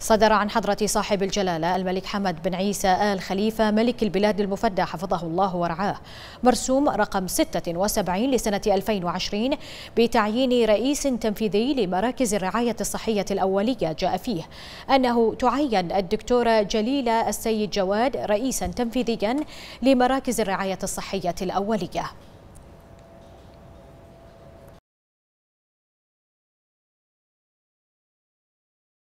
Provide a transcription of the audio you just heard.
صدر عن حضرة صاحب الجلالة الملك حمد بن عيسى آل خليفة ملك البلاد المفدى حفظه الله ورعاه مرسوم رقم 76 لسنة 2020 بتعيين رئيس تنفيذي لمراكز الرعاية الصحية الأولية جاء فيه أنه تعين الدكتورة جليلة السيد جواد رئيسا تنفيذيا لمراكز الرعاية الصحية الأولية